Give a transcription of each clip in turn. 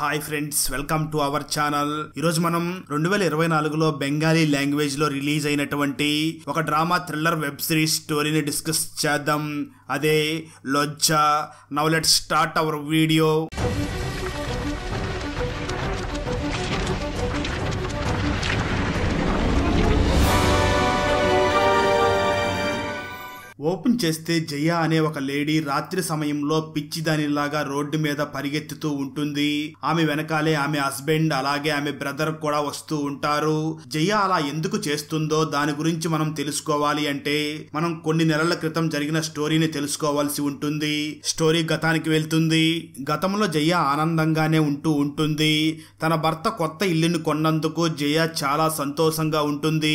hi friends welcome to our channel ఈరోజు మనం రెండు వేల ఇరవై నాలుగులో బెంగాలీ లాంగ్వేజ్ లో రిలీజ్ అయినటువంటి ఒక డ్రామా థ్రిల్లర్ వెబ్ సిరీస్ స్టోరీని డిస్కస్ చేద్దాం అదే లొజ్జా now let start our video open చేస్తే జయ అనే ఒక లేడీ రాత్రి సమయంలో పిచ్చిదానిలాగా రోడ్డు మీద పరిగెత్తుతూ ఉంటుంది ఆమె వెనకాలే ఆమె హస్బెండ్ అలాగే ఆమె బ్రదర్ కూడా వస్తూ ఉంటారు జయ అలా ఎందుకు చేస్తుందో దాని గురించి మనం తెలుసుకోవాలి అంటే మనం కొన్ని నెలల క్రితం జరిగిన స్టోరీని తెలుసుకోవాల్సి ఉంటుంది స్టోరీ గతానికి వెళ్తుంది గతంలో జయ ఆనందంగానే ఉంటూ ఉంటుంది తన భర్త కొత్త ఇల్లుని కొన్నందుకు జయ చాలా సంతోషంగా ఉంటుంది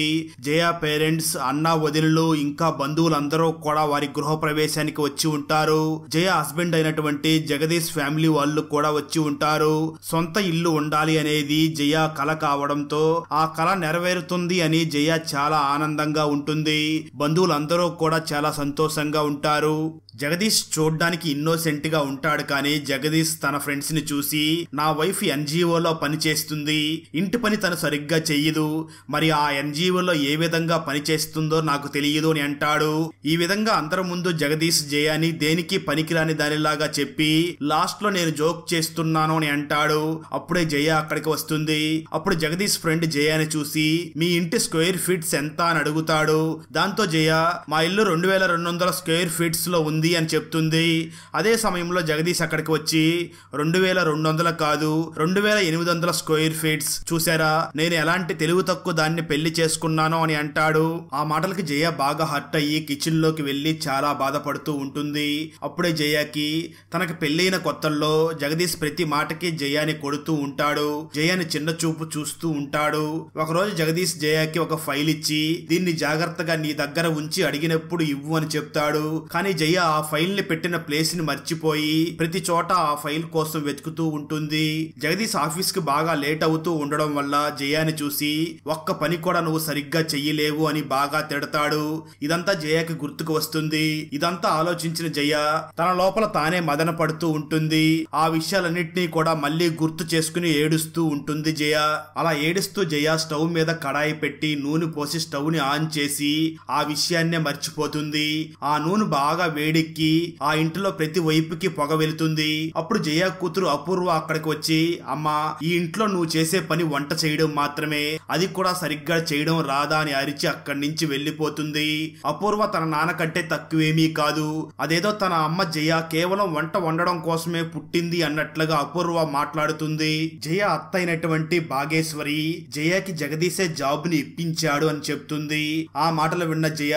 జయ పేరెంట్స్ అన్న వదినలు ఇంకా బంధువులందరూ కూడా వారి గృహ ప్రవేశానికి వచ్చి ఉంటారు జయ హస్బెండ్ అయినటువంటి జగదీష్ ఫ్యామిలీ వాళ్ళు కూడా వచ్చి ఉంటారు సొంత ఇల్లు ఉండాలి అనేది జయ కళ కావడంతో ఆ కళ నెరవేరుతుంది అని జయ చాలా ఆనందంగా ఉంటుంది బంధువులందరూ కూడా చాలా సంతోషంగా ఉంటారు జగదీష్ చూడ్డానికి ఇన్నోసెంట్గా ఉంటాడు కానీ జగదీష్ తన ఫ్రెండ్స్ని చూసి నా వైఫ్ ఎన్జిఓలో పనిచేస్తుంది ఇంటి పని తను సరిగ్గా చెయ్యదు మరి ఆ ఎన్జిఓలో ఏ విధంగా పనిచేస్తుందో నాకు తెలియదు అని అంటాడు ఈ విధంగా అందరి ముందు జగదీష్ జయాని దేనికి పనికిరాని దానిలాగా చెప్పి లాస్ట్లో నేను జోక్ చేస్తున్నాను అని అంటాడు అప్పుడే జయ అక్కడికి వస్తుంది అప్పుడు జగదీష్ ఫ్రెండ్ జయాని చూసి మీ ఇంటి స్క్వేర్ ఫీట్స్ ఎంత అని అడుగుతాడు దాంతో జయ మా ఇల్లు రెండు వేల రెండు వందల స్క్వేర్ ఫీట్స్లో ఉంది ఉంది అని చెప్తుంది అదే సమయంలో జగదీష్ అక్కడికి వచ్చి రెండు వేల రెండు వందల కాదు రెండు వేల ఎనిమిది వందల స్క్వేర్ ఫీట్స్ చూసారా నేను ఎలాంటి తెలుగు తక్కువ దాన్ని పెళ్లి చేసుకున్నాను అని అంటాడు ఆ మాటలకి జయ బాగా హర్ట్ అయ్యి కిచెన్ లోకి వెళ్ళి చాలా బాధపడుతూ ఉంటుంది అప్పుడే జయకి తనకు పెళ్లైన కొత్తల్లో జగదీష్ ప్రతి మాటకి జయాని కొడుతూ ఉంటాడు జయాని చిన్న చూపు చూస్తూ ఉంటాడు ఒకరోజు జగదీష్ జయాకి ఒక ఫైల్ ఇచ్చి దీన్ని జాగ్రత్తగా నీ దగ్గర ఉంచి అడిగినప్పుడు ఇవ్వు అని చెప్తాడు కానీ జయ ఆ ఆ ఫైల్ ని పెట్టిన ప్లేస్ ని మర్చిపోయి ప్రతి చోట ఆ ఫైల్ కోసం వెతుకుతూ ఉంటుంది జగదీష్ ఆఫీస్ కి బాగా లేట్ అవుతూ ఉండడం వల్ల జయాని చూసి ఒక్క పని కూడా నువ్వు సరిగ్గా చెయ్యలేవు అని బాగా తిడతాడు ఇదంతా జయాకి గుర్తుకు వస్తుంది ఇదంతా ఆలోచించిన జయ తన లోపల తానే మదన పడుతూ ఉంటుంది ఆ విషయాలన్నింటినీ కూడా మళ్ళీ గుర్తు చేసుకుని ఏడుస్తూ ఉంటుంది జయ అలా ఏడుస్తూ జయ స్టవ్ మీద కడాయి పెట్టి నూనె పోసి స్టవ్ ని ఆన్ చేసి ఆ విషయాన్నే మర్చిపోతుంది ఆ నూనె బాగా వేడి గోడెక్కి ఆ ఇంటిలో ప్రతి వైపుకి పొగ వెళుతుంది అప్పుడు జయ కూతురు అపూర్వ అక్కడికి వచ్చి అమ్మ ఈ ఇంట్లో నువ్వు చేసే పని వంట చేయడం మాత్రమే అది కూడా సరిగ్గా చేయడం రాదా అని అరిచి అక్కడి నుంచి వెళ్ళిపోతుంది అపూర్వ తన నాన్న కంటే తక్కువేమీ కాదు అదేదో తన అమ్మ జయ కేవలం వంట వండడం కోసమే పుట్టింది అన్నట్లుగా అపూర్వ మాట్లాడుతుంది జయ అత్తైనటువంటి బాగేశ్వరి జయకి జగదీశే జాబ్ ని ఇప్పించాడు అని చెప్తుంది ఆ మాటలు విన్న జయ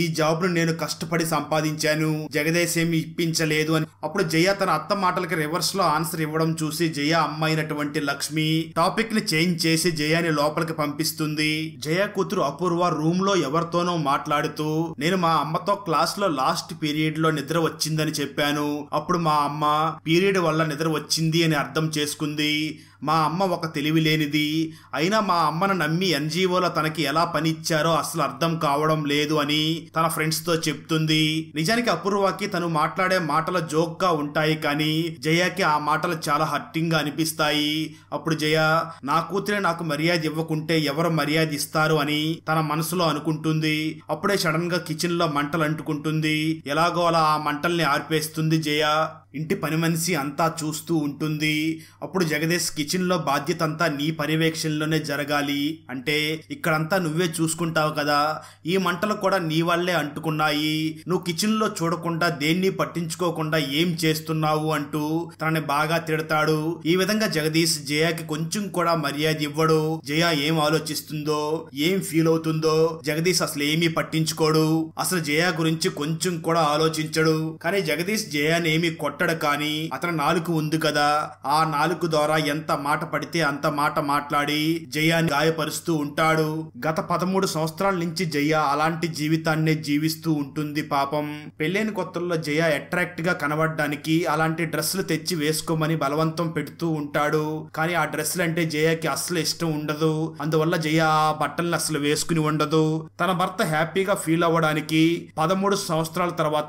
ఈ జాబ్ ను నేను కష్టపడి సంపాదించాను జగదేశ్ ఏమి ఇప్పించలేదు అని అప్పుడు జయ తన అత్త మాటలకి రివర్స్ లో ఆన్సర్ ఇవ్వడం చూసి జయ అమ్మాయినటువంటి లక్ష్మి టాపిక్ ని చేంజ్ చేసి జయాని లోపలికి పంపిస్తుంది జయ కూతురు అపూర్వ రూమ్ లో ఎవరితోనో మాట్లాడుతూ నేను మా అమ్మతో క్లాస్ లో లాస్ట్ పీరియడ్ లో నిద్ర వచ్చిందని చెప్పాను అప్పుడు మా అమ్మ పీరియడ్ వల్ల నిద్ర వచ్చింది అని అర్థం చేసుకుంది మా అమ్మ ఒక తెలివి లేనిది అయినా మా అమ్మను నమ్మి ఎన్జిఓల తనకి ఎలా పనిచ్చారో అసలు అర్థం కావడం లేదు అని తన ఫ్రెండ్స్తో చెప్తుంది నిజానికి అపూర్వకి తను మాట్లాడే మాటలు జోక్గా ఉంటాయి కానీ జయకి ఆ మాటలు చాలా హర్టింగ్గా అనిపిస్తాయి అప్పుడు జయ నా కూతురే నాకు మర్యాద ఇవ్వకుంటే ఎవరు మర్యాద ఇస్తారు అని తన మనసులో అనుకుంటుంది అప్పుడే సడన్ గా కిచెన్ లో మంటలు అంటుకుంటుంది ఎలాగో అలా ఆ మంటల్ని ఆర్పేస్తుంది జయ ఇంటి పని మనిషి అంతా చూస్తూ ఉంటుంది అప్పుడు జగదీష్ కిచెన్లో బాధ్యత అంతా నీ పర్యవేక్షణలోనే జరగాలి అంటే ఇక్కడంతా నువ్వే చూసుకుంటావు కదా ఈ మంటలు కూడా నీ వాళ్లే అంటుకున్నాయి నువ్వు కిచెన్లో చూడకుండా దేన్ని పట్టించుకోకుండా ఏం చేస్తున్నావు అంటూ తనని బాగా తిడతాడు ఈ విధంగా జగదీష్ జయాకి కొంచెం కూడా మర్యాద ఇవ్వడు జయ ఏం ఆలోచిస్తుందో ఏం ఫీల్ అవుతుందో జగదీష్ అసలు ఏమీ పట్టించుకోడు అసలు జయా గురించి కొంచెం కూడా ఆలోచించడు కానీ జగదీష్ జయాని ఏమీ కొట్ట కొట్టడు కానీ అతను నాలుగు ఉంది కదా ఆ నాలుగు ద్వారా ఎంత మాట పడితే అంత మాట మాట్లాడి జయాన్ని గాయపరుస్తూ ఉంటాడు గత పదమూడు సంవత్సరాల నుంచి జయ అలాంటి జీవితాన్నే జీవిస్తూ ఉంటుంది పాపం పెళ్ళైన కొత్తల్లో జయ అట్రాక్ట్ గా కనబడడానికి అలాంటి డ్రెస్సులు తెచ్చి వేసుకోమని బలవంతం పెడుతూ ఉంటాడు కానీ ఆ డ్రెస్సులు అంటే జయకి అస్సలు ఇష్టం ఉండదు అందువల్ల జయ ఆ బట్టలను అసలు వేసుకుని ఉండదు తన భర్త హ్యాపీగా ఫీల్ అవ్వడానికి పదమూడు సంవత్సరాల తర్వాత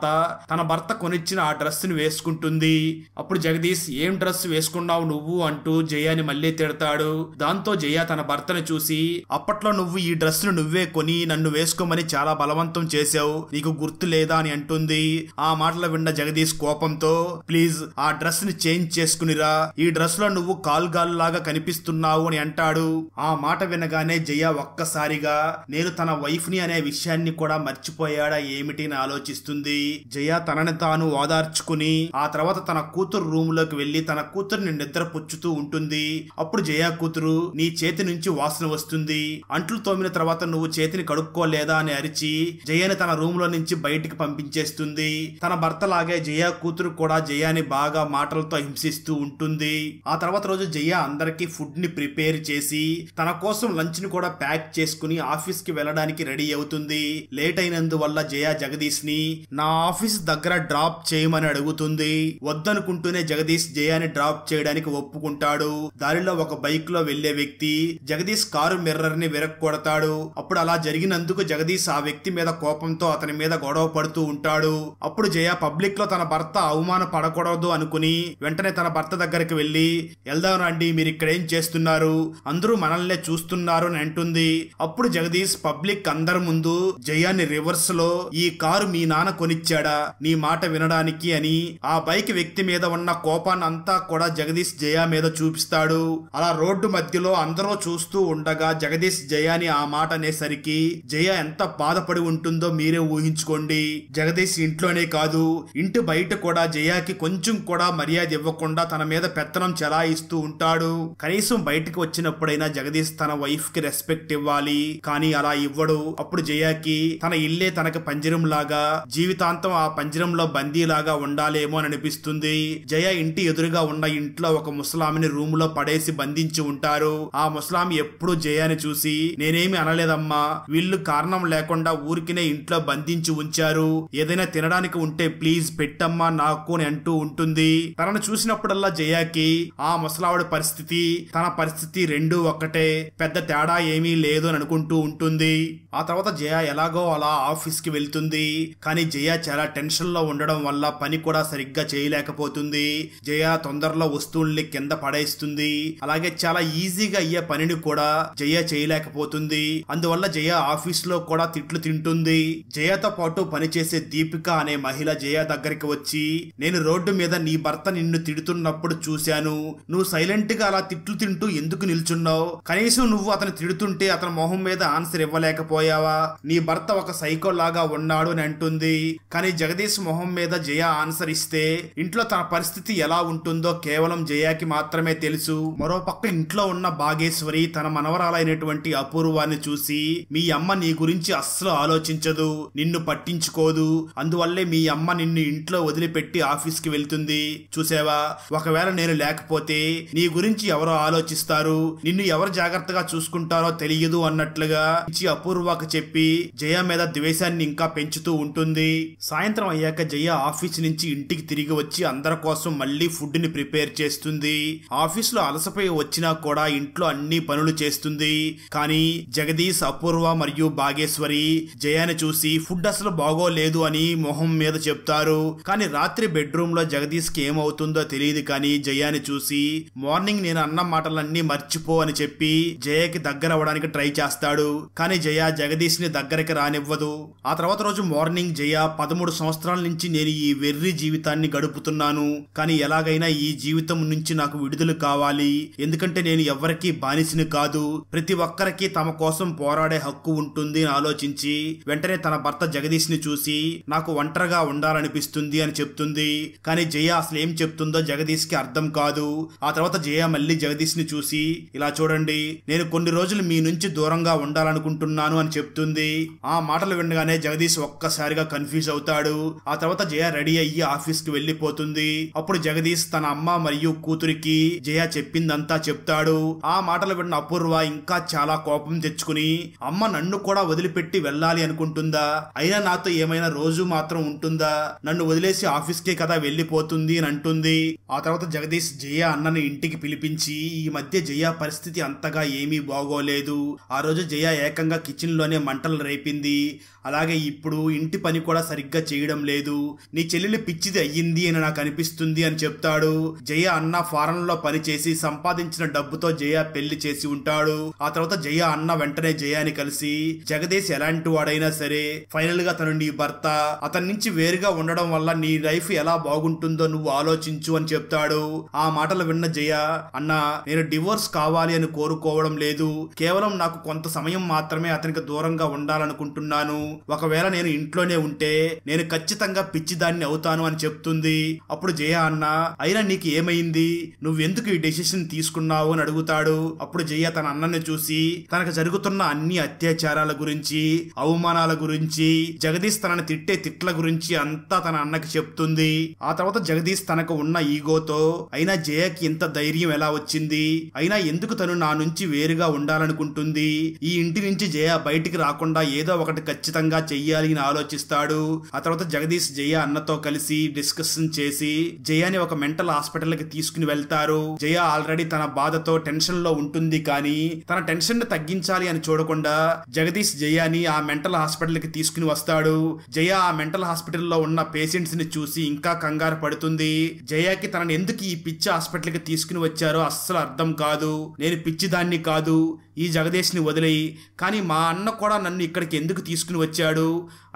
తన భర్త కొనిచ్చిన ఆ డ్రెస్సుని వేసుకుంటూ ఉంటుంది అప్పుడు జగదీష్ ఏం డ్రెస్ వేసుకున్నావు నువ్వు అంటూ జయాని మళ్ళీ తిడతాడు దాంతో జయ తన భర్తను చూసి అప్పట్లో నువ్వు ఈ డ్రెస్ ను నువ్వే కొని నన్ను వేసుకోమని చాలా బలవంతం చేశావు నీకు గుర్తు లేదా అని అంటుంది ఆ మాటలు విన్న జగదీష్ కోపంతో ప్లీజ్ ఆ డ్రెస్ ని చేంజ్ చేసుకునిరా ఈ డ్రెస్ లో నువ్వు కాల్గాల్ లాగా కనిపిస్తున్నావు అని అంటాడు ఆ మాట వినగానే జయ ఒక్కసారిగా నేను తన వైఫ్ ని అనే విషయాన్ని కూడా మర్చిపోయాడా ఏమిటి అని ఆలోచిస్తుంది జయ తనని తాను ఓదార్చుకుని ఆ తర్వాత తన కూతురు రూమ్ లోకి వెళ్లి తన కూతురుని నిద్ర పుచ్చుతూ ఉంటుంది అప్పుడు జయా కూతురు నీ చేతి నుంచి వాసన వస్తుంది అంట్లు తోమిన తర్వాత నువ్వు చేతిని కడుక్కోలేదా అని అరిచి జయని తన రూమ్ లో నుంచి బయటికి పంపించేస్తుంది తన భర్త లాగే జయా కూతురు కూడా జయాని బాగా మాటలతో హింసిస్తూ ఉంటుంది ఆ తర్వాత రోజు జయ అందరికీ ఫుడ్ ని ప్రిపేర్ చేసి తన కోసం లంచ్ ని కూడా ప్యాక్ చేసుకుని ఆఫీస్ కి వెళ్ళడానికి రెడీ అవుతుంది లేట్ అయినందువల్ల జయ జగదీష్ ని నా ఆఫీస్ దగ్గర డ్రాప్ చేయమని అడుగుతుంది వద్దనుకుంటూనే జగదీష్ జయాన్ని డ్రాప్ చేయడానికి ఒప్పుకుంటాడు దారిలో ఒక బైక్ లో వెళ్లే వ్యక్తి జగదీష్ కారు మిర్రర్ ని విరక్కొడతాడు అప్పుడు అలా జరిగినందుకు జగదీష్ ఆ వ్యక్తి మీద కోపంతో అతని మీద గొడవ పడుతూ ఉంటాడు అప్పుడు జయ పబ్లిక్ లో తన భర్త అవమాన పడకూడదు అనుకుని వెంటనే తన భర్త దగ్గరికి వెళ్లి వెళ్దాం రండి మీరు ఇక్కడ ఏం చేస్తున్నారు అందరూ మనల్నే చూస్తున్నారు అని అంటుంది అప్పుడు జగదీష్ పబ్లిక్ అందరి ముందు జయాన్ని రివర్స్ లో ఈ కారు మీ నాన్న కొనిచ్చాడా నీ మాట వినడానికి అని ఆ పైకి వ్యక్తి మీద ఉన్న కోపాన్ని అంతా కూడా జగదీష్ జయ మీద చూపిస్తాడు అలా రోడ్డు మధ్యలో అందరూ చూస్తూ ఉండగా జగదీష్ జయాని ఆ మాట అనేసరికి జయ ఎంత బాధపడి ఉంటుందో మీరే ఊహించుకోండి జగదీష్ ఇంట్లోనే కాదు ఇంటి బయట కూడా జయాకి కొంచెం కూడా మర్యాద ఇవ్వకుండా తన మీద పెత్తనం చెలాయిస్తూ ఉంటాడు కనీసం బయటకు వచ్చినప్పుడైనా జగదీష్ తన వైఫ్ కి రెస్పెక్ట్ ఇవ్వాలి కానీ అలా ఇవ్వడు అప్పుడు జయాకి తన ఇల్లే తనకి పంజరం లాగా జీవితాంతం ఆ పంజరంలో బందీలాగా ఉండాలేమో అని కనిపిస్తుంది జయ ఇంటి ఎదురుగా ఉన్న ఇంట్లో ఒక ముసలామిని రూమ్ లో పడేసి బంధించి ఉంటారు ఆ ముసలామి ఎప్పుడు జయాని చూసి నేనేమి అనలేదమ్మా వీళ్ళు కారణం లేకుండా ఊరికినే ఇంట్లో బంధించి ఉంచారు ఏదైనా తినడానికి ఉంటే ప్లీజ్ పెట్టమ్మా నాకు అని అంటూ ఉంటుంది తనను చూసినప్పుడల్లా జయాకి ఆ ముసలావుడి పరిస్థితి తన పరిస్థితి రెండు ఒక్కటే పెద్ద తేడా ఏమీ లేదు అని అనుకుంటూ ఉంటుంది ఆ తర్వాత జయ ఎలాగో అలా ఆఫీస్ కి వెళ్తుంది కానీ జయ చాలా టెన్షన్ లో ఉండడం వల్ల పని కూడా సరిగ్గా చేయలేకపోతుంది జయ తొందరలో వస్తువుల్ని కింద పడేస్తుంది అలాగే చాలా ఈజీగా అయ్యే పనిని కూడా జయ చేయలేకపోతుంది అందువల్ల జయ ఆఫీస్ లో కూడా తిట్లు తింటుంది జయతో పాటు పనిచేసే దీపిక అనే మహిళ జయ దగ్గరికి వచ్చి నేను రోడ్డు మీద నీ భర్త నిన్ను తిడుతున్నప్పుడు చూశాను నువ్వు సైలెంట్ గా అలా తిట్లు తింటూ ఎందుకు నిల్చున్నావు కనీసం నువ్వు అతను తిడుతుంటే అతని మొహం మీద ఆన్సర్ ఇవ్వలేకపోయావా నీ భర్త ఒక లాగా ఉన్నాడు అని అంటుంది కానీ జగదీష్ మొహం మీద జయ ఆన్సర్ ఇస్తే ఇంట్లో తన పరిస్థితి ఎలా ఉంటుందో కేవలం జయాకి మాత్రమే తెలుసు మరో పక్క ఇంట్లో ఉన్న భాగేశ్వరి తన మనవరాలైనటువంటి అపూర్వాన్ని చూసి మీ అమ్మ నీ గురించి అస్సలు ఆలోచించదు నిన్ను పట్టించుకోదు అందువల్లే మీ అమ్మ నిన్ను ఇంట్లో వదిలిపెట్టి ఆఫీస్ కి వెళ్తుంది చూసావా ఒకవేళ నేను లేకపోతే నీ గురించి ఎవరో ఆలోచిస్తారు నిన్ను ఎవరు జాగ్రత్తగా చూసుకుంటారో తెలియదు అన్నట్లుగా ఇచ్చి అపూర్వకు చెప్పి జయ మీద ద్వేషాన్ని ఇంకా పెంచుతూ ఉంటుంది సాయంత్రం అయ్యాక జయ ఆఫీస్ నుంచి ఇంటికి తిరిగి తిరిగి వచ్చి అందరి కోసం మళ్ళీ ఫుడ్ని ప్రిపేర్ చేస్తుంది లో అలసపై వచ్చినా కూడా ఇంట్లో అన్ని పనులు చేస్తుంది కానీ జగదీష్ అపూర్వ మరియు బాగేశ్వరి జయాని చూసి ఫుడ్ అసలు బాగోలేదు అని మొహం మీద చెప్తారు కానీ రాత్రి బెడ్రూమ్ లో జగదీష్ కి ఏమవుతుందో తెలియదు కానీ జయాని చూసి మార్నింగ్ నేను అన్న మాటలన్నీ మర్చిపో అని చెప్పి జయకి దగ్గర అవ్వడానికి ట్రై చేస్తాడు కానీ జయ జగదీష్ ని దగ్గరికి రానివ్వదు ఆ తర్వాత రోజు మార్నింగ్ జయ పదమూడు సంవత్సరాల నుంచి నేను ఈ వెర్రి జీవితాన్ని గడుపుతున్నాను కానీ ఎలాగైనా ఈ జీవితం నుంచి నాకు విడుదల కావాలి ఎందుకంటే నేను ఎవరికీ బానిసిని కాదు ప్రతి ఒక్కరికి తమ కోసం పోరాడే హక్కు ఉంటుంది అని ఆలోచించి వెంటనే తన భర్త జగదీష్ ని చూసి నాకు ఒంటరిగా ఉండాలనిపిస్తుంది అని చెప్తుంది కానీ జయ అసలు ఏం చెప్తుందో జగదీష్ కి అర్థం కాదు ఆ తర్వాత జయ మళ్ళీ జగదీష్ ని చూసి ఇలా చూడండి నేను కొన్ని రోజులు మీ నుంచి దూరంగా ఉండాలనుకుంటున్నాను అని చెప్తుంది ఆ మాటలు వినగానే జగదీష్ ఒక్కసారిగా కన్ఫ్యూజ్ అవుతాడు ఆ తర్వాత జయ రెడీ అయ్యి ఆఫీస్ వెళ్ళి వెళ్లిపోతుంది అప్పుడు జగదీష్ తన అమ్మ మరియు కూతురికి జయ చెప్పిందంతా చెప్తాడు ఆ మాటలు విన్న అపూర్వ ఇంకా చాలా కోపం తెచ్చుకుని అమ్మ నన్ను కూడా వదిలిపెట్టి వెళ్ళాలి అనుకుంటుందా అయినా నాతో ఏమైనా రోజు మాత్రం ఉంటుందా నన్ను వదిలేసి కే కదా వెళ్ళిపోతుంది అని అంటుంది ఆ తర్వాత జగదీష్ జయ అన్నని ఇంటికి పిలిపించి ఈ మధ్య జయ పరిస్థితి అంతగా ఏమీ బాగోలేదు ఆ రోజు జయ ఏకంగా కిచెన్ లోనే మంటలు రేపింది అలాగే ఇప్పుడు ఇంటి పని కూడా సరిగ్గా చేయడం లేదు నీ చెల్లెలు పిచ్చిది అయ్యింది అని నాకు అనిపిస్తుంది అని చెప్తాడు జయ అన్న ఫారెన్ లో పనిచేసి సంపాదించిన డబ్బుతో జయ పెళ్లి చేసి ఉంటాడు ఆ తర్వాత జయ అన్న వెంటనే జయాని కలిసి జగదీష్ ఎలాంటి వాడైనా సరే ఫైనల్ గా తను నీ భర్త అతని నుంచి వేరుగా ఉండడం వల్ల నీ లైఫ్ ఎలా బాగుంటుందో నువ్వు ఆలోచించు అని చెప్తాడు ఆ మాటలు విన్న జయ అన్న నేను డివోర్స్ కావాలి అని కోరుకోవడం లేదు కేవలం నాకు కొంత సమయం మాత్రమే అతనికి దూరంగా ఉండాలనుకుంటున్నాను ఒకవేళ నేను ఇంట్లోనే ఉంటే నేను ఖచ్చితంగా పిచ్చిదాన్ని అవుతాను అని చెప్తుంది అప్పుడు జయ అన్న అయినా నీకు ఏమైంది నువ్వెందుకు ఈ డెసిషన్ తీసుకున్నావు అని అడుగుతాడు అప్పుడు జయ తన అన్నని చూసి తనకు జరుగుతున్న అన్ని అత్యాచారాల గురించి అవమానాల గురించి జగదీష్ తనని తిట్టే తిట్ల గురించి అంతా తన అన్నకి చెప్తుంది ఆ తర్వాత జగదీష్ తనకు ఉన్న ఈగోతో అయినా జయకి ఇంత ధైర్యం ఎలా వచ్చింది అయినా ఎందుకు తను నా నుంచి వేరుగా ఉండాలనుకుంటుంది ఈ ఇంటి నుంచి జయ బయటికి రాకుండా ఏదో ఒకటి ఖచ్చితంగా సొంతంగా చెయ్యాలి అని ఆలోచిస్తాడు ఆ తర్వాత జగదీష్ జయ అన్నతో కలిసి డిస్కషన్ చేసి జయాని ఒక మెంటల్ హాస్పిటల్ కి తీసుకుని వెళ్తారు జయ ఆల్రెడీ తన బాధతో టెన్షన్ లో ఉంటుంది కానీ తన టెన్షన్ తగ్గించాలి అని చూడకుండా జగదీష్ జయాని ఆ మెంటల్ హాస్పిటల్ కి తీసుకుని వస్తాడు జయ ఆ మెంటల్ హాస్పిటల్లో ఉన్న పేషెంట్స్ ని చూసి ఇంకా కంగారు పడుతుంది జయాకి తనని ఎందుకు ఈ పిచ్చి హాస్పిటల్ కి తీసుకుని వచ్చారో అస్సలు అర్థం కాదు నేను పిచ్చి దాన్ని కాదు ఈ జగదీష్ని వదిలేయి కానీ మా అన్న కూడా నన్ను ఇక్కడికి ఎందుకు తీసుకుని వచ్చాడు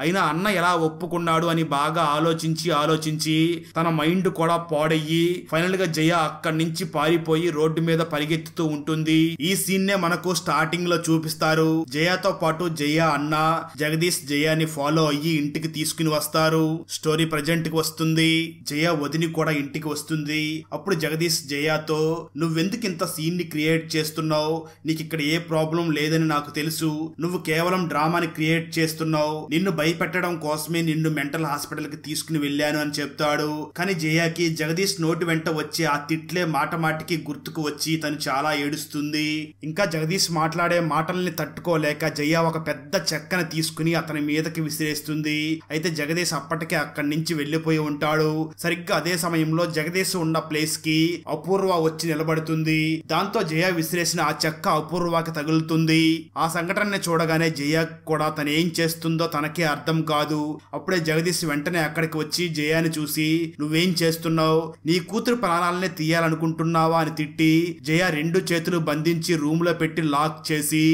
అయినా అన్న ఎలా ఒప్పుకున్నాడు అని బాగా ఆలోచించి ఆలోచించి తన మైండ్ కూడా పాడయ్యి ఫైనల్ గా జయ అక్కడి నుంచి పారిపోయి రోడ్డు మీద పరిగెత్తుతూ ఉంటుంది ఈ సీన్ నే మనకు స్టార్టింగ్ లో చూపిస్తారు జయతో పాటు జయ అన్న జగదీష్ జయాని ఫాలో అయ్యి ఇంటికి తీసుకుని వస్తారు స్టోరీ ప్రజెంట్ కి వస్తుంది జయ వదిని కూడా ఇంటికి వస్తుంది అప్పుడు జగదీష్ జయతో నువ్వెందుకు ఇంత సీన్ ని క్రియేట్ చేస్తున్నావు నీకు ఇక్కడ ఏ ప్రాబ్లం లేదని నాకు తెలుసు నువ్వు కేవలం డ్రామాని క్రియేట్ చేస్తున్నావు నిన్ను భయపెట్టడం కోసమే నిన్ను మెంటల్ హాస్పిటల్కి తీసుకుని వెళ్ళాను అని చెప్తాడు కానీ జయాకి జగదీష్ నోటి వెంట వచ్చే ఆ తిట్లే మాట మాటికి గుర్తుకు వచ్చి తను చాలా ఏడుస్తుంది ఇంకా జగదీష్ మాట్లాడే మాటల్ని తట్టుకోలేక జయ ఒక పెద్ద చెక్కను తీసుకుని అతని మీదకి విసిరేస్తుంది అయితే జగదీష్ అప్పటికే అక్కడి నుంచి వెళ్ళిపోయి ఉంటాడు సరిగ్గా అదే సమయంలో జగదీష్ ఉన్న ప్లేస్ కి అపూర్వ వచ్చి నిలబడుతుంది దాంతో జయా విసిరేసిన ఆ చెక్క అపూర్వకి తగులుతుంది ఆ సంఘటనని చూడగానే జయా కూడా తను ఏం చేస్తుందో తనకే అర్థం కాదు అప్పుడే జగదీష్ వెంటనే అక్కడికి వచ్చి జయాని చూసి నువ్వేం చేస్తున్నావు నీ కూతురు ప్రాణాలనే తీయాలనుకుంటున్నావా అని తిట్టి జయ రెండు చేతులు బంధించి రూమ్ లో పెట్టి లాక్ చేసి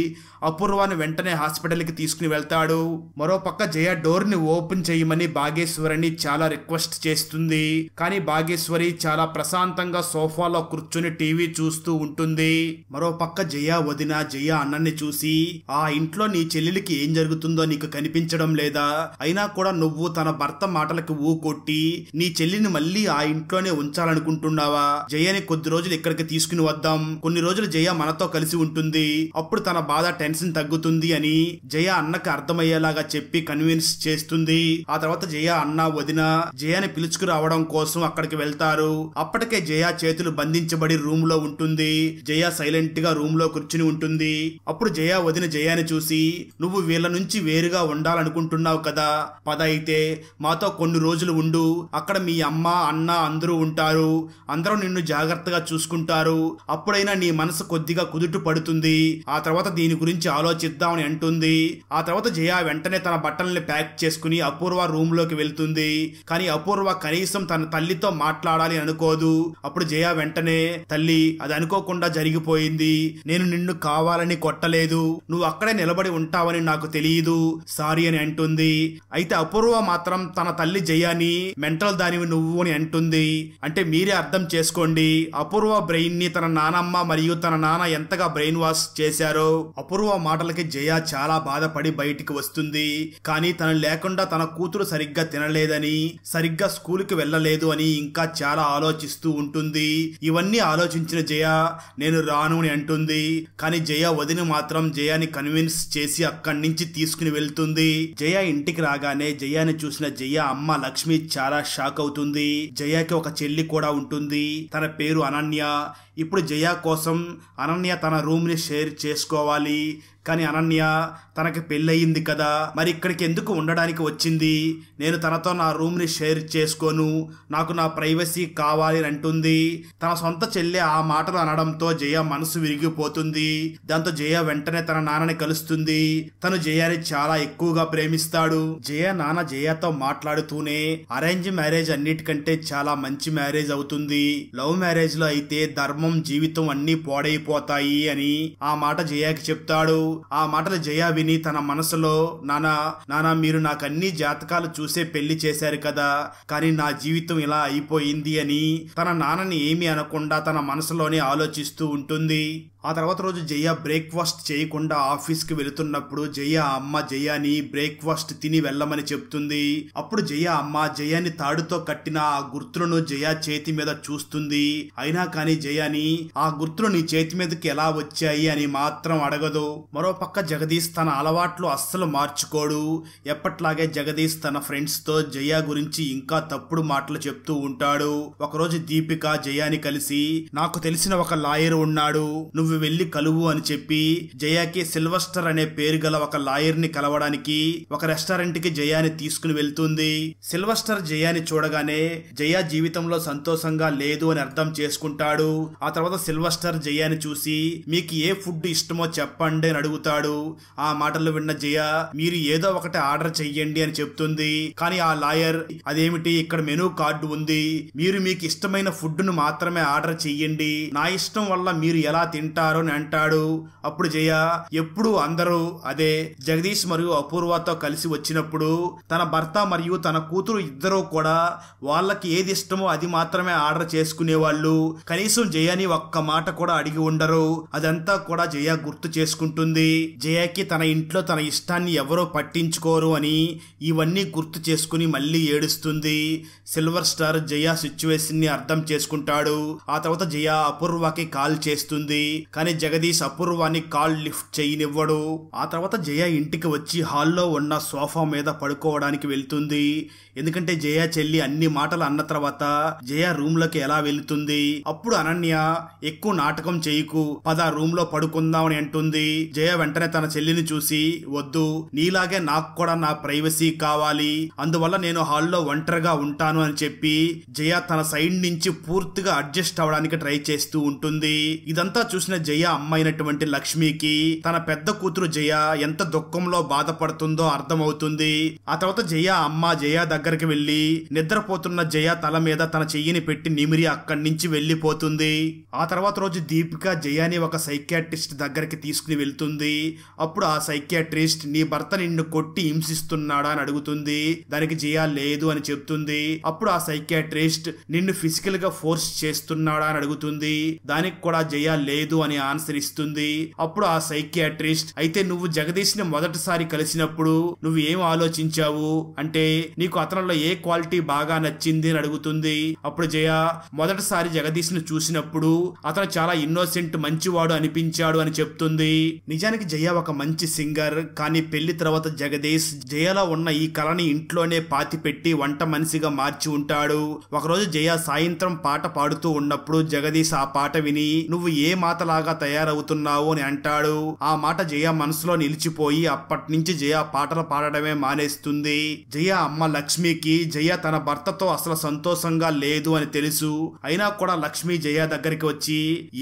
అపూర్వాన్ని వెంటనే హాస్పిటల్కి తీసుకుని వెళ్తాడు మరోపక్క జయ డోర్ని ఓపెన్ చేయమని భాగేశ్వరిని చాలా రిక్వెస్ట్ చేస్తుంది కానీ భాగేశ్వరి చాలా ప్రశాంతంగా సోఫాలో కూర్చుని టీవీ చూస్తూ ఉంటుంది మరోపక్క జయ వదిన జయ అన్నని చూసి ఆ ఇంట్లో నీ చెల్లెలికి ఏం జరుగుతుందో నీకు కనిపించడం లేదు లేదా అయినా కూడా నువ్వు తన భర్త మాటలకు ఊ కొట్టి నీ చెల్లిని మళ్ళీ ఆ ఇంట్లోనే ఉంచాలనుకుంటున్నావా జయని కొద్ది రోజులు ఇక్కడికి తీసుకుని వద్దాం కొన్ని రోజులు జయ మనతో కలిసి ఉంటుంది అప్పుడు తన బాధ టెన్షన్ తగ్గుతుంది అని జయ అన్నకి అర్థమయ్యేలాగా చెప్పి కన్విన్స్ చేస్తుంది ఆ తర్వాత జయ అన్న వదిన జయని పిలుచుకు రావడం కోసం అక్కడికి వెళ్తారు అప్పటికే జయ చేతులు బంధించబడి రూమ్ లో ఉంటుంది జయ సైలెంట్ గా రూమ్ లో కూర్చుని ఉంటుంది అప్పుడు జయ వదిన జయాని చూసి నువ్వు వీళ్ళ నుంచి వేరుగా ఉండాలనుకుంటున్నావు అంటున్నావు కదా పద అయితే మాతో కొన్ని రోజులు ఉండు అక్కడ మీ అమ్మ అన్న అందరూ ఉంటారు అందరూ నిన్ను జాగ్రత్తగా చూసుకుంటారు అప్పుడైనా నీ మనసు కొద్దిగా కుదుట పడుతుంది ఆ తర్వాత దీని గురించి ఆలోచిద్దామని అంటుంది ఆ తర్వాత జయా వెంటనే తన బట్టల్ని ప్యాక్ చేసుకుని అపూర్వ రూమ్ లోకి వెళ్తుంది కానీ అపూర్వ కనీసం తన తల్లితో మాట్లాడాలి అనుకోదు అప్పుడు జయా వెంటనే తల్లి అది అనుకోకుండా జరిగిపోయింది నేను నిన్ను కావాలని కొట్టలేదు నువ్వు అక్కడే నిలబడి ఉంటావని నాకు తెలియదు సారీ అని అంటుంది ఉంటుంది అయితే అపూర్వ మాత్రం తన తల్లి జయాని మెంటల్ దానివి నువ్వు అని అంటుంది అంటే మీరే అర్థం చేసుకోండి అపూర్వ బ్రెయిన్ ని తన నానమ్మ మరియు తన నాన్న ఎంతగా బ్రెయిన్ వాష్ చేశారో అపూర్వ మాటలకి జయ చాలా బాధపడి బయటికి వస్తుంది కానీ తను లేకుండా తన కూతురు సరిగ్గా తినలేదని సరిగ్గా స్కూల్కి వెళ్ళలేదు అని ఇంకా చాలా ఆలోచిస్తూ ఉంటుంది ఇవన్నీ ఆలోచించిన జయ నేను రాను అని అంటుంది కానీ జయ వదిని మాత్రం జయాని కన్విన్స్ చేసి అక్కడి నుంచి తీసుకుని వెళ్తుంది జయ ఇంటికి రాగానే జయాని చూసిన జయ అమ్మ లక్ష్మి చాలా షాక్ అవుతుంది జయకి ఒక చెల్లి కూడా ఉంటుంది తన పేరు అనన్య ఇప్పుడు జయ కోసం అనన్య తన రూమ్ని షేర్ చేసుకోవాలి కానీ అనన్య తనకి పెళ్ళయింది కదా మరి ఇక్కడికి ఎందుకు ఉండడానికి వచ్చింది నేను తనతో నా రూమ్ని షేర్ చేసుకోను నాకు నా ప్రైవసీ కావాలి అని అంటుంది తన సొంత చెల్లె ఆ మాటలు అనడంతో జయ మనసు విరిగిపోతుంది దాంతో జయ వెంటనే తన నాన్నని కలుస్తుంది తను జయాని చాలా ఎక్కువగా ప్రేమిస్తాడు జయ నాన్న జయతో మాట్లాడుతూనే అరేంజ్ మ్యారేజ్ అన్నిటికంటే చాలా మంచి మ్యారేజ్ అవుతుంది లవ్ మ్యారేజ్ లో అయితే ధర్మం జీవితం అన్ని పోడైపోతాయి అని ఆ మాట జయాకి చెప్తాడు ఆ మాటలు జయా విని తన మనసులో నానా నానా మీరు నాకు అన్ని జాతకాలు చూసే పెళ్లి చేశారు కదా కానీ నా జీవితం ఇలా అయిపోయింది అని తన నాన్నని ఏమీ అనకుండా తన మనసులోనే ఆలోచిస్తూ ఉంటుంది ఆ తర్వాత రోజు జయ బ్రేక్ఫాస్ట్ చేయకుండా ఆఫీస్కి వెళుతున్నప్పుడు జయ అమ్మ జయాని బ్రేక్ఫాస్ట్ తిని వెళ్ళమని చెప్తుంది అప్పుడు జయ అమ్మ జయాని తాడుతో కట్టిన ఆ గుర్తులను జయ చేతి మీద చూస్తుంది అయినా కానీ జయాని ఆ గుర్తులు నీ చేతి మీదకి ఎలా వచ్చాయి అని మాత్రం అడగదు మరోపక్క జగదీష్ తన అలవాట్లు అస్సలు మార్చుకోడు ఎప్పట్లాగే జగదీష్ తన ఫ్రెండ్స్ తో జయ గురించి ఇంకా తప్పుడు మాటలు చెప్తూ ఉంటాడు ఒకరోజు దీపిక జయాని కలిసి నాకు తెలిసిన ఒక లాయర్ ఉన్నాడు నువ్వు నువ్వు వెళ్లి కలువు అని చెప్పి జయాకి సిల్వస్టర్ అనే పేరు గల ఒక లాయర్ ని కలవడానికి ఒక రెస్టారెంట్ కి జయాని తీసుకుని వెళ్తుంది సిల్వస్టర్ జయాని చూడగానే జయా జీవితంలో సంతోషంగా లేదు అని అర్థం చేసుకుంటాడు ఆ తర్వాత సిల్వస్టర్ జయాని చూసి మీకు ఏ ఫుడ్ ఇష్టమో చెప్పండి అని అడుగుతాడు ఆ మాటలు విన్న జయ మీరు ఏదో ఒకటి ఆర్డర్ చెయ్యండి అని చెప్తుంది కానీ ఆ లాయర్ అదేమిటి ఇక్కడ మెనూ కార్డు ఉంది మీరు మీకు ఇష్టమైన ఫుడ్ ను మాత్రమే ఆర్డర్ చెయ్యండి నా ఇష్టం వల్ల మీరు ఎలా తింటారు ఉంటారు అని అంటాడు అప్పుడు జయ ఎప్పుడు అందరూ అదే జగదీష్ మరియు అపూర్వతో కలిసి వచ్చినప్పుడు తన భర్త మరియు తన కూతురు ఇద్దరూ కూడా వాళ్ళకి ఏది ఇష్టమో అది మాత్రమే ఆర్డర్ చేసుకునేవాళ్ళు కనీసం జయని ఒక్క మాట కూడా అడిగి ఉండరు అదంతా కూడా జయ గుర్తు చేసుకుంటుంది జయకి తన ఇంట్లో తన ఇష్టాన్ని ఎవరో పట్టించుకోరు అని ఇవన్నీ గుర్తు చేసుకుని మళ్ళీ ఏడుస్తుంది సిల్వర్ స్టార్ జయ సిచ్యువేషన్ ని అర్థం చేసుకుంటాడు ఆ తర్వాత జయ అపూర్వకి కాల్ చేస్తుంది కానీ జగదీష్ అపూర్వాన్ని కాల్ లిఫ్ట్ చేయనివ్వడు ఆ తర్వాత జయ ఇంటికి వచ్చి హాల్లో ఉన్న సోఫా మీద పడుకోవడానికి వెళ్తుంది ఎందుకంటే జయ చెల్లి అన్ని మాటలు అన్న తర్వాత జయ రూమ్ లోకి ఎలా వెళ్తుంది అప్పుడు అనన్య ఎక్కువ నాటకం చేయకు పద రూమ్ లో పడుకుందామని అంటుంది జయ వెంటనే తన చెల్లిని చూసి వద్దు నీలాగే నాకు కూడా నా ప్రైవసీ కావాలి అందువల్ల నేను హాల్లో ఒంటరిగా ఉంటాను అని చెప్పి జయ తన సైడ్ నుంచి పూర్తిగా అడ్జస్ట్ అవడానికి ట్రై చేస్తూ ఉంటుంది ఇదంతా చూసిన జయ అమ్మైనటువంటి లక్ష్మికి తన పెద్ద కూతురు జయ ఎంత దుఃఖంలో బాధపడుతుందో అర్థమవుతుంది ఆ తర్వాత జయ అమ్మ జయ దగ్గరికి వెళ్లి నిద్రపోతున్న జయ తల మీద తన చెయ్యిని పెట్టి నిమిరి అక్కడి నుంచి వెళ్లిపోతుంది ఆ తర్వాత రోజు దీపిక జయాని ఒక సైకియాట్రిస్ట్ దగ్గరికి తీసుకుని వెళ్తుంది అప్పుడు ఆ సైకియాట్రిస్ట్ నీ భర్త నిన్ను కొట్టి హింసిస్తున్నాడా అని అడుగుతుంది దానికి జయ లేదు అని చెప్తుంది అప్పుడు ఆ సైకియాట్రిస్ట్ నిన్ను ఫిజికల్ గా ఫోర్స్ చేస్తున్నాడా అని అడుగుతుంది దానికి కూడా జయ లేదు అని అని ఆన్సర్ ఇస్తుంది అప్పుడు ఆ సైకియాట్రిస్ట్ అయితే నువ్వు జగదీష్ ని మొదటిసారి కలిసినప్పుడు నువ్వు ఏం ఆలోచించావు అంటే నీకు అతనిలో ఏ క్వాలిటీ బాగా నచ్చింది అని అడుగుతుంది అప్పుడు జయ మొదటిసారి జగదీష్ ను చూసినప్పుడు అతను చాలా ఇన్నోసెంట్ మంచివాడు అనిపించాడు అని చెప్తుంది నిజానికి జయ ఒక మంచి సింగర్ కానీ పెళ్లి తర్వాత జగదీష్ జయలో ఉన్న ఈ కళని ఇంట్లోనే పాతి పెట్టి వంట మనిషిగా మార్చి ఉంటాడు ఒకరోజు జయ సాయంత్రం పాట పాడుతూ ఉన్నప్పుడు జగదీష్ ఆ పాట విని నువ్వు ఏ మాటలా సరదాగా తయారవుతున్నావు అని అంటాడు ఆ మాట జయ మనసులో నిలిచిపోయి అప్పటినుంచి జయ పాటలు పాడడమే మానేస్తుంది జయ అమ్మ లక్ష్మికి జయ తన భర్తతో అసలు సంతోషంగా లేదు అని తెలుసు అయినా కూడా లక్ష్మి జయ దగ్గరికి వచ్చి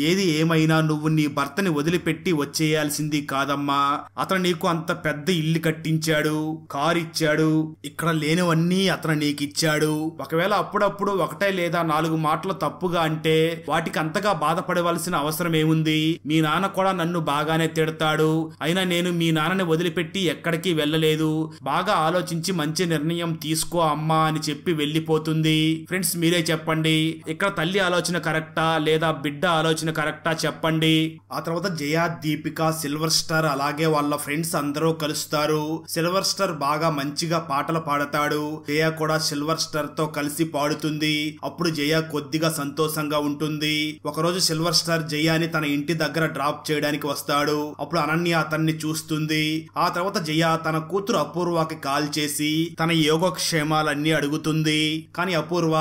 ఏది ఏమైనా నువ్వు నీ భర్తని వదిలిపెట్టి వచ్చేయాల్సింది కాదమ్మా అతను నీకు అంత పెద్ద ఇల్లు కట్టించాడు కారు ఇచ్చాడు ఇక్కడ లేనివన్నీ అతను నీకు ఇచ్చాడు ఒకవేళ అప్పుడప్పుడు ఒకటే లేదా నాలుగు మాటలు తప్పుగా అంటే వాటికి అంతగా బాధపడవలసిన అవసరం ఏముంది ఉంటుంది మీ నాన్న కూడా నన్ను బాగానే తిడతాడు అయినా నేను మీ నాన్నని వదిలిపెట్టి ఎక్కడికి వెళ్ళలేదు బాగా ఆలోచించి మంచి నిర్ణయం తీసుకో అమ్మా అని చెప్పి వెళ్ళిపోతుంది ఫ్రెండ్స్ మీరే చెప్పండి ఇక్కడ తల్లి ఆలోచన కరెక్టా లేదా బిడ్డ ఆలోచన కరెక్టా చెప్పండి ఆ తర్వాత జయా దీపిక సిల్వర్ స్టార్ అలాగే వాళ్ళ ఫ్రెండ్స్ అందరూ కలుస్తారు సిల్వర్ స్టార్ బాగా మంచిగా పాటలు పాడతాడు జయా కూడా సిల్వర్ స్టార్ తో కలిసి పాడుతుంది అప్పుడు జయ కొద్దిగా సంతోషంగా ఉంటుంది ఒకరోజు సిల్వర్ స్టార్ జయాని తన ఇంటి దగ్గర డ్రాప్ చేయడానికి వస్తాడు అప్పుడు అనన్య అతన్ని చూస్తుంది ఆ తర్వాత జయ తన కూతురు అపూర్వకి కాల్ చేసి తన యోగక్షేమాలన్నీ అడుగుతుంది కానీ అపూర్వ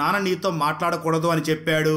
నాన్న నీతో మాట్లాడకూడదు అని చెప్పాడు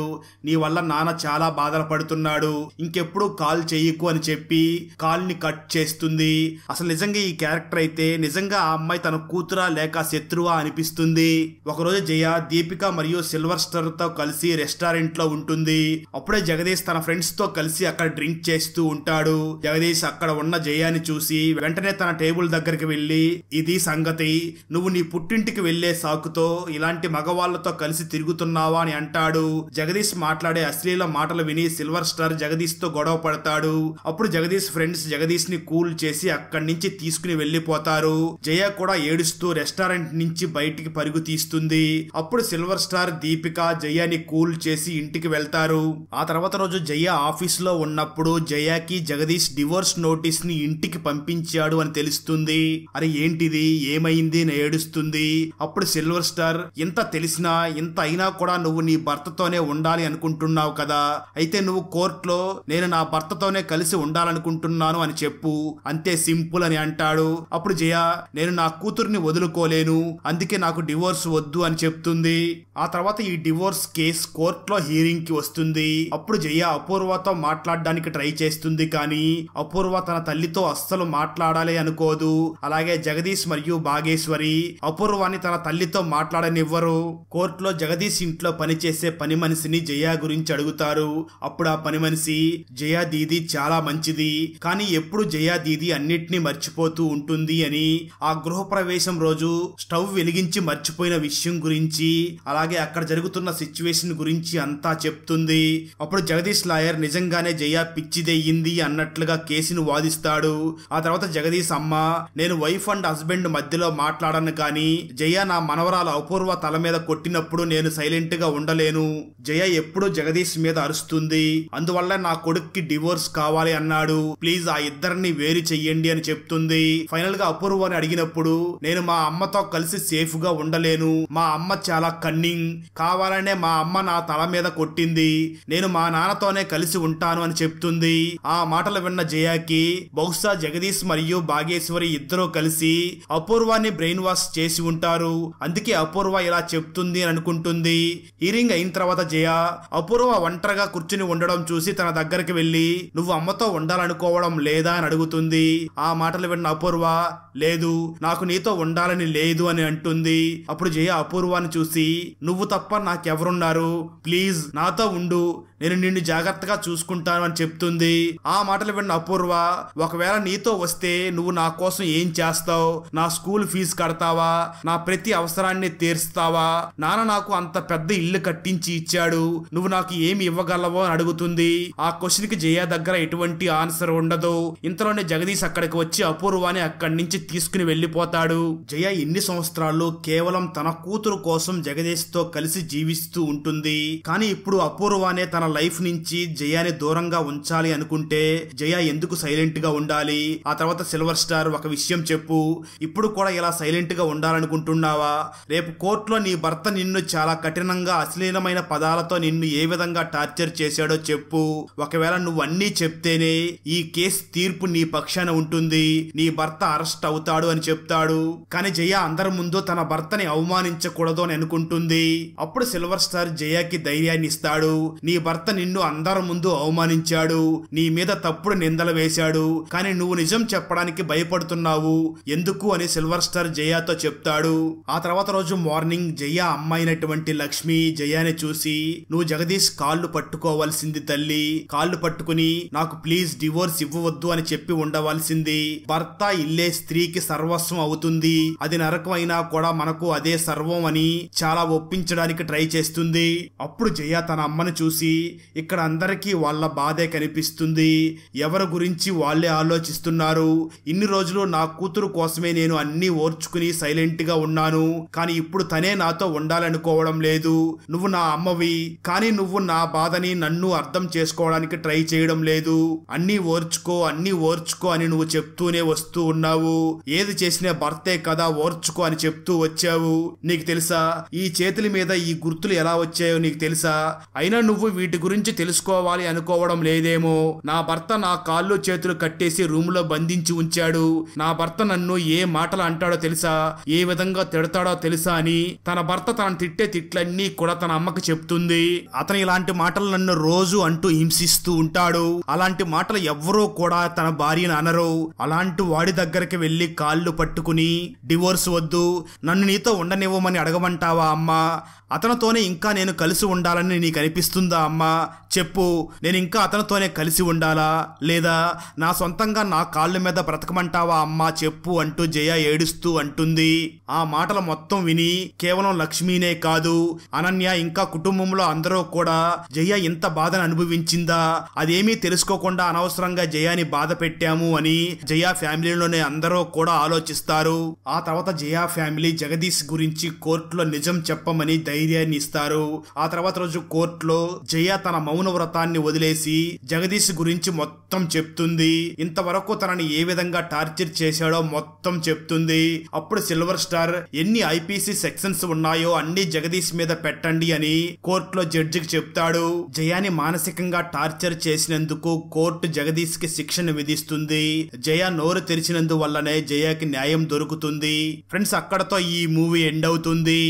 నీ వల్ల నాన్న చాలా బాధలు పడుతున్నాడు ఇంకెప్పుడు కాల్ చేయకు అని చెప్పి కాల్ని కట్ చేస్తుంది అసలు నిజంగా ఈ క్యారెక్టర్ అయితే నిజంగా ఆ అమ్మాయి తన కూతురా లేక శత్రువా అనిపిస్తుంది ఒకరోజు జయ దీపిక మరియు సిల్వర్ స్టార్ తో కలిసి రెస్టారెంట్ లో ఉంటుంది అప్పుడే జగదీష్ తన ఫ్రెండ్స్ ఫ్రెండ్స్తో కలిసి అక్కడ డ్రింక్ చేస్తూ ఉంటాడు జగదీష్ అక్కడ ఉన్న జయాన్ని చూసి వెంటనే తన టేబుల్ దగ్గరికి వెళ్ళి ఇది సంగతి నువ్వు నీ పుట్టింటికి వెళ్లే సాకుతో ఇలాంటి మగవాళ్లతో కలిసి తిరుగుతున్నావా అని అంటాడు జగదీష్ మాట్లాడే అశ్లీల మాటలు విని సిల్వర్ స్టార్ జగదీష్ తో గొడవ పడతాడు అప్పుడు జగదీష్ ఫ్రెండ్స్ జగదీష్ ని కూల్ చేసి అక్కడి నుంచి తీసుకుని వెళ్లిపోతారు జయ కూడా ఏడుస్తూ రెస్టారెంట్ నుంచి బయటికి పరుగు తీస్తుంది అప్పుడు సిల్వర్ స్టార్ దీపిక జయాని కూల్ చేసి ఇంటికి వెళ్తారు ఆ తర్వాత రోజు జయ ఆఫీస్లో ఉన్నప్పుడు జయాకి జగదీష్ డివోర్స్ నోటీస్ ని ఇంటికి పంపించాడు అని తెలుస్తుంది అరే ఏంటిది ఏమైంది అని ఏడుస్తుంది అప్పుడు సిల్వర్ స్టార్ ఇంత తెలిసినా ఇంత అయినా కూడా నువ్వు నీ భర్తతోనే ఉండాలి అనుకుంటున్నావు కదా అయితే నువ్వు కోర్టులో నేను నా భర్తతోనే కలిసి ఉండాలనుకుంటున్నాను అని చెప్పు అంతే సింపుల్ అని అంటాడు అప్పుడు జయ నేను నా కూతుర్ని వదులుకోలేను అందుకే నాకు డివోర్స్ వద్దు అని చెప్తుంది ఆ తర్వాత ఈ డివోర్స్ కేసు కోర్టులో హీరింగ్ కి వస్తుంది అప్పుడు జయ అపూర్వ అపూర్వతో మాట్లాడడానికి ట్రై చేస్తుంది కానీ అపూర్వ తన తల్లితో అస్సలు మాట్లాడాలి అనుకోదు అలాగే జగదీష్ మరియు భాగేశ్వరి అపూర్వాన్ని తన తల్లితో మాట్లాడనివ్వరు కోర్టులో జగదీష్ ఇంట్లో పనిచేసే పని మనిషిని జయ గురించి అడుగుతారు అప్పుడు ఆ పని మనిషి జయా దీది చాలా మంచిది కానీ ఎప్పుడు జయా దీది అన్నిటినీ మర్చిపోతూ ఉంటుంది అని ఆ గృహప్రవేశం రోజు స్టవ్ వెలిగించి మర్చిపోయిన విషయం గురించి అలాగే అక్కడ జరుగుతున్న సిచ్యువేషన్ గురించి అంతా చెప్తుంది అప్పుడు జగదీష్ లాయర్ నాయర్ నిజంగానే జయ పిచ్చిదెయ్యింది అన్నట్లుగా కేసును వాదిస్తాడు ఆ తర్వాత జగదీష్ అమ్మ నేను వైఫ్ అండ్ హస్బెండ్ మధ్యలో మాట్లాడను కానీ జయ నా మనవరాల అపూర్వ తల మీద కొట్టినప్పుడు నేను సైలెంట్ గా ఉండలేను జయ ఎప్పుడు జగదీష్ మీద అరుస్తుంది అందువల్ల నా కొడుక్కి డివోర్స్ కావాలి అన్నాడు ప్లీజ్ ఆ ఇద్దరిని వేరు చెయ్యండి అని చెప్తుంది ఫైనల్ గా అపూర్వ అని అడిగినప్పుడు నేను మా అమ్మతో కలిసి సేఫ్ గా ఉండలేను మా అమ్మ చాలా కన్నింగ్ కావాలనే మా అమ్మ నా తల మీద కొట్టింది నేను మా నాన్నతోనే కలిసి కలిసి ఉంటాను అని చెప్తుంది ఆ మాటలు విన్న జయాకి బహుశా జగదీష్ మరియు భాగేశ్వరి ఇద్దరూ కలిసి అపూర్వాన్ని బ్రెయిన్ వాష్ చేసి ఉంటారు అందుకే అపూర్వ ఇలా చెప్తుంది అని అనుకుంటుంది హీరింగ్ అయిన తర్వాత జయ అపూర్వ ఒంటరిగా కూర్చుని ఉండడం చూసి తన దగ్గరికి వెళ్ళి నువ్వు అమ్మతో ఉండాలనుకోవడం లేదా అని అడుగుతుంది ఆ మాటలు విన్న అపూర్వ లేదు నాకు నీతో ఉండాలని లేదు అని అంటుంది అప్పుడు జయ అపూర్వాన్ని చూసి నువ్వు తప్ప నాకెవరున్నారు ప్లీజ్ నాతో ఉండు నేను నిన్ను జాగ్రత్తగా చూసుకుంటాను అని చెప్తుంది ఆ మాటలు విన్న అపూర్వ ఒకవేళ నీతో వస్తే నువ్వు నా కోసం ఏం చేస్తావు నా స్కూల్ ఫీజు కడతావా నా ప్రతి అవసరాన్ని తీర్స్తావా నాన్న నాకు అంత పెద్ద ఇల్లు కట్టించి ఇచ్చాడు నువ్వు నాకు ఏమి ఇవ్వగలవో అని అడుగుతుంది ఆ క్వశ్చన్ కి జయ దగ్గర ఎటువంటి ఆన్సర్ ఉండదు ఇంతలోనే జగదీష్ అక్కడికి వచ్చి అపూర్వాని అక్కడి నుంచి తీసుకుని వెళ్ళిపోతాడు జయ ఎన్ని సంవత్సరాల్లో కేవలం తన కూతురు కోసం జగదీష్ తో కలిసి జీవిస్తూ ఉంటుంది కానీ ఇప్పుడు అపూర్వానే తన లైఫ్ నుంచి జయాని దూరంగా ఉంచాలి అనుకుంటే జయ ఎందుకు సైలెంట్ గా ఉండాలి ఆ తర్వాత సిల్వర్ స్టార్ ఒక విషయం చెప్పు ఇప్పుడు కూడా ఇలా సైలెంట్ గా ఉండాలనుకుంటున్నావా రేపు కోర్టులో నీ భర్త నిన్ను చాలా కఠినంగా అశ్లీలమైన పదాలతో నిన్ను ఏ విధంగా టార్చర్ చేశాడో చెప్పు ఒకవేళ నువ్వు అన్నీ చెప్తేనే ఈ కేసు తీర్పు నీ పక్షాన ఉంటుంది నీ భర్త అరెస్ట్ అవుతాడు అని చెప్తాడు కానీ జయ అందరి ముందు తన భర్తని అవమానించకూడదు అని అనుకుంటుంది అప్పుడు సిల్వర్ స్టార్ జయకి ధైర్యాన్ని ఇస్తాడు నీ భర్త భర్త నిన్ను అందరి ముందు అవమానించాడు నీ మీద తప్పుడు నిందలు వేశాడు కానీ నువ్వు నిజం చెప్పడానికి భయపడుతున్నావు ఎందుకు అని సిల్వర్ స్టార్ జయాతో చెప్తాడు ఆ తర్వాత రోజు మార్నింగ్ జయ అమ్మాయినటువంటి లక్ష్మి జయాని చూసి నువ్వు జగదీష్ కాళ్ళు పట్టుకోవాల్సింది తల్లి కాళ్ళు పట్టుకుని నాకు ప్లీజ్ డివోర్స్ ఇవ్వవద్దు అని చెప్పి ఉండవలసింది భర్త ఇల్లే స్త్రీకి సర్వస్వం అవుతుంది అది నరకం అయినా కూడా మనకు అదే సర్వం అని చాలా ఒప్పించడానికి ట్రై చేస్తుంది అప్పుడు జయ తన అమ్మను చూసి ఇక్కడ అందరికీ వాళ్ళ బాధే కనిపిస్తుంది ఎవరి గురించి వాళ్ళే ఆలోచిస్తున్నారు ఇన్ని రోజులు నా కూతురు కోసమే నేను అన్ని ఓర్చుకుని సైలెంట్గా ఉన్నాను కానీ ఇప్పుడు తనే నాతో ఉండాలనుకోవడం లేదు నువ్వు నా అమ్మవి కానీ నువ్వు నా బాధని నన్ను అర్థం చేసుకోవడానికి ట్రై చేయడం లేదు అన్ని ఓర్చుకో అన్ని ఓర్చుకో అని నువ్వు చెప్తూనే వస్తూ ఉన్నావు ఏది చేసినా భర్తే కదా ఓర్చుకో అని చెప్తూ వచ్చావు నీకు తెలుసా ఈ చేతుల మీద ఈ గుర్తులు ఎలా వచ్చాయో నీకు తెలుసా అయినా నువ్వు వీటి వీటి గురించి తెలుసుకోవాలి అనుకోవడం లేదేమో నా భర్త నా కాళ్ళు చేతులు కట్టేసి లో బంధించి ఉంచాడు నా భర్త నన్ను ఏ మాటలు అంటాడో తెలుసా ఏ విధంగా తిడతాడో తెలుసా అని తన భర్త తాను తిట్టే తిట్లన్నీ కూడా తన అమ్మకి చెప్తుంది అతను ఇలాంటి మాటలు నన్ను రోజు అంటూ హింసిస్తూ ఉంటాడు అలాంటి మాటలు ఎవరో కూడా తన భార్యను అనరు అలాంటి వాడి దగ్గరికి వెళ్ళి కాళ్ళు పట్టుకుని డివోర్స్ వద్దు నన్ను నీతో ఉండనివ్వమని అడగమంటావా అమ్మ అతనితోనే ఇంకా నేను కలిసి ఉండాలని నీకు అనిపిస్తుందా అమ్మ అమ్మా చెప్పు నేను ఇంకా అతనితోనే కలిసి ఉండాలా లేదా నా సొంతంగా నా కాళ్ళ మీద బ్రతకమంటావా అమ్మా చెప్పు అంటూ జయ ఏడుస్తూ అంటుంది ఆ మాటల మొత్తం విని కేవలం లక్ష్మీనే కాదు అనన్య ఇంకా కుటుంబంలో అందరూ కూడా జయ ఇంత బాధను అనుభవించిందా అదేమీ తెలుసుకోకుండా అనవసరంగా జయాని బాధ పెట్టాము అని జయ ఫ్యామిలీలోనే అందరూ కూడా ఆలోచిస్తారు ఆ తర్వాత జయా ఫ్యామిలీ జగదీష్ గురించి కోర్టులో నిజం చెప్పమని ధైర్యాన్ని ఇస్తారు ఆ తర్వాత రోజు కోర్టులో జయ దివ్య తన మౌన వ్రతాన్ని వదిలేసి జగదీష్ గురించి మొత్తం చెప్తుంది ఇంతవరకు తనని ఏ విధంగా టార్చర్ చేశాడో మొత్తం చెప్తుంది అప్పుడు సిల్వర్ స్టార్ ఎన్ని ఐపీసీ సెక్షన్స్ ఉన్నాయో అన్ని జగదీష్ మీద పెట్టండి అని కోర్టులో జడ్జికి చెప్తాడు జయాని మానసికంగా టార్చర్ చేసినందుకు కోర్టు జగదీష్ కి శిక్షను విధిస్తుంది జయ నోరు తెరిచినందు వల్లనే జయకి న్యాయం దొరుకుతుంది ఫ్రెండ్స్ అక్కడతో ఈ మూవీ ఎండ్ అవుతుంది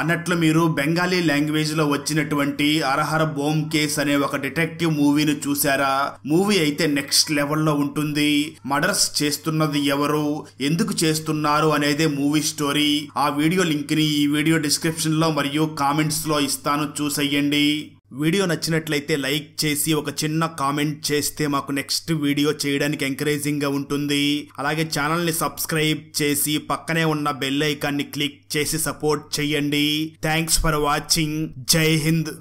అన్నట్లు మీరు బెంగాలీ లాంగ్వేజ్లో వచ్చినటువంటి అరహర బోమ్ కేస్ అనే ఒక డిటెక్టివ్ మూవీని చూసారా మూవీ అయితే నెక్స్ట్ లెవెల్లో ఉంటుంది మర్డర్స్ చేస్తున్నది ఎవరు ఎందుకు చేస్తున్నారు అనేది మూవీ స్టోరీ ఆ వీడియో లింక్ని ఈ వీడియో డిస్క్రిప్షన్లో మరియు కామెంట్స్లో ఇస్తాను చూసేయండి వీడియో నచ్చినట్లయితే లైక్ చేసి ఒక చిన్న కామెంట్ చేస్తే మాకు నెక్స్ట్ వీడియో చేయడానికి ఎంకరేజింగ్గా ఉంటుంది అలాగే ఛానల్ని సబ్స్క్రైబ్ చేసి పక్కనే ఉన్న బెల్ ఐకాన్ని క్లిక్ చేసి సపోర్ట్ చేయండి థ్యాంక్స్ ఫర్ వాచింగ్ జై హింద్